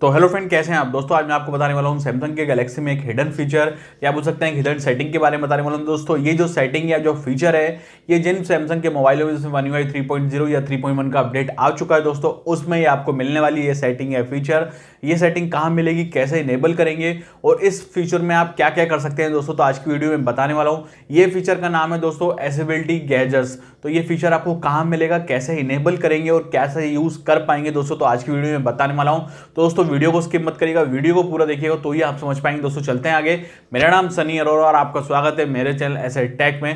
तो hello friend कैसे हैं आप दोस्तों आज मैं आपको बताने वाला हूँ सैमसंग के गैलेक्सी में एक हिडन फीचर या बोल सकते हैं हिडन सेटिंग के बारे में बताने वाला हूँ दोस्तों ये जो सेटिंग या जो फीचर है ये जिन सैमसंग के मोबाइलों में जैसे one UI three point zero या थ्री पॉइंट वन का अपडेट आ चुका है दोस्तों उसमें ये आपको मिलने वाली ये सेटिंग या फीचर ये सेटिंग कहाँ मिलेगी कैसे इनेबल करेंगे और इस फीचर में आप क्या क्या कर सकते हैं दोस्तों तो आज की वीडियो में बताने वाला हूँ ये फीचर का नाम है दोस्तों एसेबिलिटी गैजर्स तो ये फीचर आपको कहाँ मिलेगा कैसे इनेबल करेंगे और कैसे यूज़ कर पाएंगे दोस्तों तो आज की वीडियो में बताने वाला हूँ तो दोस्तों वीडियो को स्किप मत करिएगा वीडियो को पूरा देखिएगा तो ही आप समझ पाएंगे दोस्तों चलते हैं आगे मेरा नाम सनी अरोरा और आपका स्वागत है मेरे चैनल एस टेक में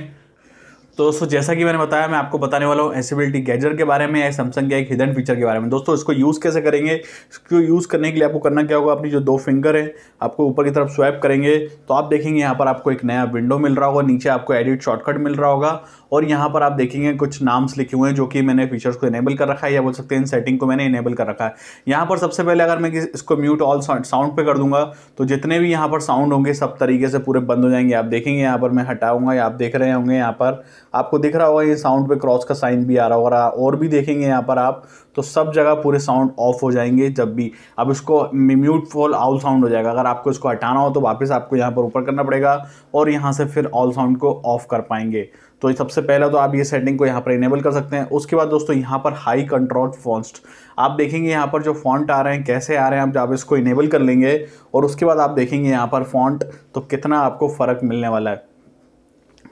तो दोस्तों जैसा कि मैंने बताया मैं आपको बताने वाला हूँ एसेबिलिटी गैजर के बारे में या सैमसंग के एक हिडन फीचर के बारे में दोस्तों इसको यूज़ कैसे करेंगे इसको यूज़ करने के लिए आपको करना क्या होगा अपनी जो दो फिंगर है आपको ऊपर की तरफ स्वैप करेंगे तो आप देखेंगे यहाँ पर आपको एक नया विंडो मिल रहा होगा नीचे आपको एडिट शॉर्टकट मिल रहा होगा और यहाँ पर आप देखेंगे कुछ नाम्स लिखे हुए हैं जो कि मैंने फीचर्स को इनेबल कर रखा है या बोल सकते हैं इन सेटिंग को मैंने इनेबल कर रखा है यहाँ पर सबसे पहले अगर मैं इसको म्यूट ऑल साउंड पे कर दूंगा तो जितने भी यहाँ पर साउंड होंगे सब तरीके से पूरे बंद हो जाएंगे आप देखेंगे यहाँ पर मैं हटाऊंगा या आप देख रहे होंगे यहाँ पर आपको दिख रहा होगा ये साउंड पे क्रॉस का साइन भी आ रहा होगा और भी देखेंगे यहाँ पर आप तो सब जगह पूरे साउंड ऑफ हो जाएंगे जब भी अब इसको म्यूट फॉल ऑल साउंड हो जाएगा अगर आपको इसको हटाना हो तो वापस आपको यहाँ पर ऊपर करना पड़ेगा और यहाँ से फिर ऑल साउंड को ऑफ कर पाएंगे तो सबसे पहला तो आप ये सेटिंग को यहाँ पर इनेबल कर सकते हैं उसके बाद दोस्तों यहाँ पर हाई कंट्रोल फॉन्स्ट आप देखेंगे यहाँ पर जो फॉन्ट आ रहे हैं कैसे आ रहे हैं आप जब इसको इनेबल कर लेंगे और उसके बाद आप देखेंगे यहाँ पर फॉन्ट तो कितना आपको फ़र्क मिलने वाला है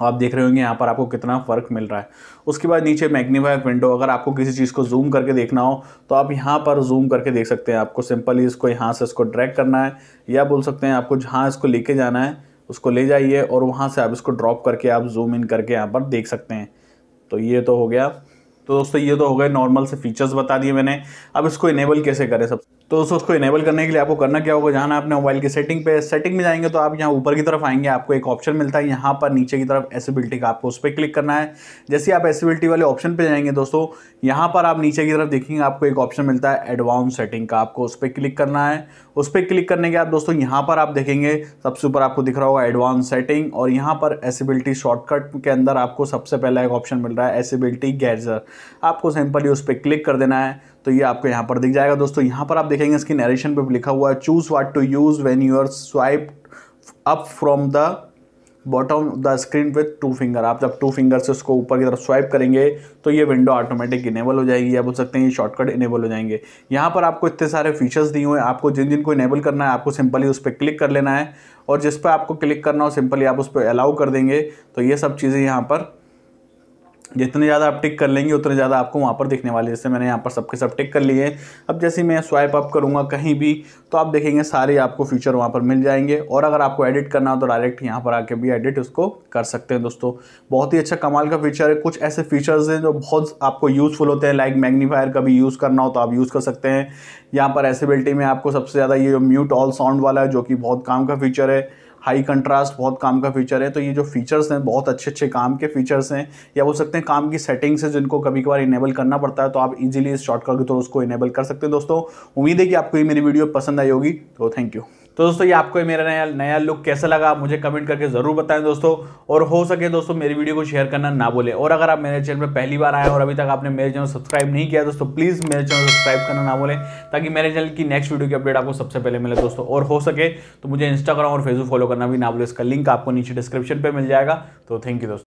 आप देख रहे होंगे यहाँ पर आपको कितना फ़र्क मिल रहा है उसके बाद नीचे मैग्नीफाई विंडो अगर आपको किसी चीज़ को जूम करके देखना हो तो आप यहाँ पर जूम करके देख सकते हैं आपको सिंपली इसको यहाँ से इसको ड्रैग करना है या बोल सकते हैं आपको जहाँ इसको लेके जाना है उसको ले जाइए और वहाँ से आप इसको ड्रॉप करके आप जूम इन करके यहाँ पर देख सकते हैं तो ये तो हो गया तो दोस्तों ये तो हो गए नॉर्मल से फीचर्स बता दिए मैंने अब इसको इनेबल कैसे करें सबसे तो दोस्तों उसको इनेबल करने के लिए आपको करना क्या होगा जहाँ आपने मोबाइल की सेटिंग पे सेटिंग में जाएंगे तो आप यहाँ ऊपर की तरफ आएंगे आपको एक ऑप्शन मिलता है यहाँ पर नीचे की तरफ एसिबिलिटी का आपको उस पर क्लिक करना है जैसे आप एसिबिलिटी वाले ऑप्शन पे जाएंगे दोस्तों यहाँ पर आप नीचे की तरफ देखेंगे आपको एक ऑप्शन मिलता है एडवांस सेटिंग का आपको उस पर क्लिक करना है उस पर क्लिक करने के बाद दोस्तों यहाँ पर आप देखेंगे सबसे ऊपर आपको दिख रहा होगा एडवांस सेटिंग और यहाँ पर एसिबिलिटी शॉर्टकट के अंदर आपको सबसे पहला एक ऑप्शन मिल रहा है एसिबिलिटी गैजर आपको सिंपली उस पर क्लिक कर देना है तो ये आपको यहाँ पर दिख जाएगा दोस्तों यहाँ पर आप देखेंगे इसकी नरेशन पर लिखा हुआ है choose what to use when you are swipe up from the bottom the screen with two finger आप जब टू फिंगर से उसको ऊपर की तरफ स्वाइप करेंगे तो ये विंडो ऑटोमेटिक इनेबल हो जाएगी या बोल सकते हैं ये शॉर्टकट इनेबल हो जाएंगे यहाँ पर आपको इतने सारे फीचर्स दिए हुए हैं आपको जिन जिन को इनेबल करना है आपको सिंपली उस पर क्लिक कर लेना है और जिस पर आपको क्लिक करना हो सिंपली आप उस पर अलाउ कर देंगे तो ये सब चीज़ें यहाँ पर जितने ज़्यादा आप टिक कर लेंगे उतने ज़्यादा आपको वहाँ पर दिखने वाले जैसे मैंने यहाँ पर सबके सब टिक कर लिए अब जैसे मैं स्वाइप अप करूँगा कहीं भी तो आप देखेंगे सारे आपको फीचर वहाँ पर मिल जाएंगे और अगर आपको एडिट करना हो तो डायरेक्ट यहाँ पर आके भी एडिट उसको कर सकते हैं दोस्तों बहुत ही अच्छा कमाल का फीचर है कुछ ऐसे फीचर्स हैं जो बहुत आपको यूज़फुल होते हैं लाइक मैग्नीफायर भी यूज़ करना हो तो आप यूज़ कर सकते हैं यहाँ पर एसेबिलिटी में आपको सबसे ज़्यादा ये म्यूट ऑल साउंड वाला है जो कि बहुत काम का फीचर है हाई कंट्रास्ट बहुत काम का फीचर है तो ये जो फीचर्स हैं बहुत अच्छे अच्छे काम के फीचर्स हैं या बोल सकते हैं काम की सेटिंग्स हैं जिनको कभी कभार इनेबल करना पड़ता है तो आप इजीली इस शॉर्टकट के थ्रू उसको इनेबल कर सकते हैं दोस्तों उम्मीद है कि आपको ये मेरी वीडियो पसंद आई होगी तो थैंक यू तो दोस्तों ये आपको मेरा नया नया लुक कैसा लगा मुझे कमेंट करके ज़रूर बताएं दोस्तों और हो सके दोस्तों मेरी वीडियो को शेयर करना ना बोले और अगर आप मेरे चैनल पर पहली बार आए और अभी तक आपने मेरे चैनल सब्सक्राइब नहीं किया दोस्तों प्लीज़ मेरे चैनल सब्सक्राइब करना ना बोले ताकि मेरे चैनल की नेक्स्ट वीडियो की अपडेट आपको सबसे पहले मिले दोस्तों और हो सके तो मुझे इंस्टाग्राम और फेसबुक फॉलो करना भी ना बोले इसका लिंक आपको नीचे डिस्क्रिप्शन पर मिल जाएगा तो थैंक यू दोस्तों